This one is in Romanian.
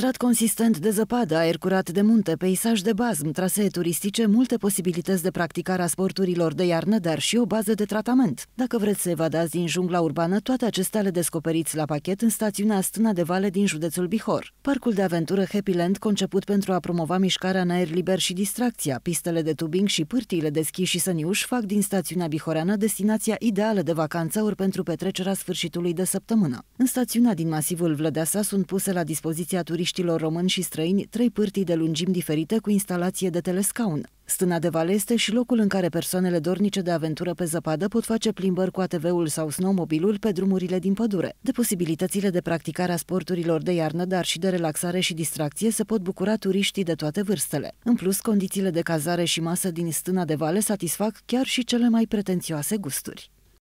strat consistent de zăpadă, aer curat de munte, peisaj de bazm, trasee turistice, multe posibilități de practicare a sporturilor de iarnă, dar și o bază de tratament. Dacă vreți să evadați din jungla urbană, toate acestea le descoperiți la pachet în stațiunea Stâna de Vale din județul Bihor. Parcul de aventură Happyland, conceput pentru a promova mișcarea în aer liber și distracția, pistele de tubing și pârtiile de schi și săniuș fac din stațiunea bihoreană destinația ideală de vacanță ori pentru petrecerea sfârșitului de săptămână. În stațiunea din masivul Vlădeasa sunt puse la dispoziția turiștilor turiștilor români și străini trei pârtii de lungimi diferite cu instalație de telescaun. Stâna de vale este și locul în care persoanele dornice de aventură pe zăpadă pot face plimbări cu ATV-ul sau snowmobilul pe drumurile din pădure. De posibilitățile de practicare a sporturilor de iarnă, dar și de relaxare și distracție se pot bucura turiștii de toate vârstele. În plus, condițiile de cazare și masă din stâna de vale satisfac chiar și cele mai pretențioase gusturi.